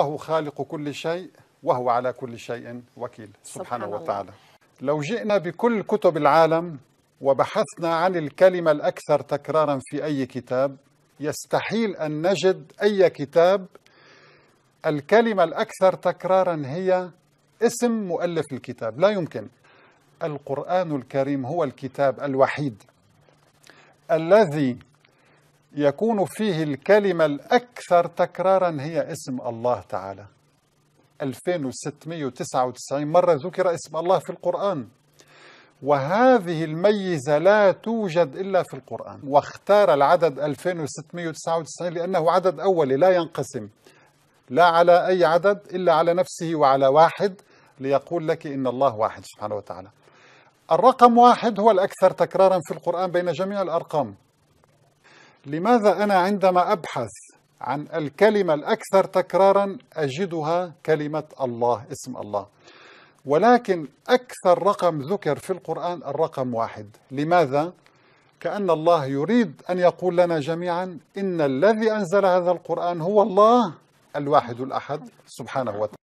الله خالق كل شيء وهو على كل شيء وكيل سبحانه سبحان وتعالى الله. لو جئنا بكل كتب العالم وبحثنا عن الكلمة الأكثر تكرارا في أي كتاب يستحيل أن نجد أي كتاب الكلمة الأكثر تكرارا هي اسم مؤلف الكتاب لا يمكن القرآن الكريم هو الكتاب الوحيد الذي يكون فيه الكلمة الأكثر تكرارا هي اسم الله تعالى 2699 مرة ذكر اسم الله في القرآن وهذه الميزة لا توجد إلا في القرآن واختار العدد 2699 لأنه عدد أولي لا ينقسم لا على أي عدد إلا على نفسه وعلى واحد ليقول لك إن الله واحد سبحانه وتعالى الرقم واحد هو الأكثر تكرارا في القرآن بين جميع الأرقام لماذا أنا عندما أبحث عن الكلمة الأكثر تكرارا أجدها كلمة الله اسم الله ولكن أكثر رقم ذكر في القرآن الرقم واحد لماذا؟ كأن الله يريد أن يقول لنا جميعا إن الذي أنزل هذا القرآن هو الله الواحد الأحد سبحانه وتعالى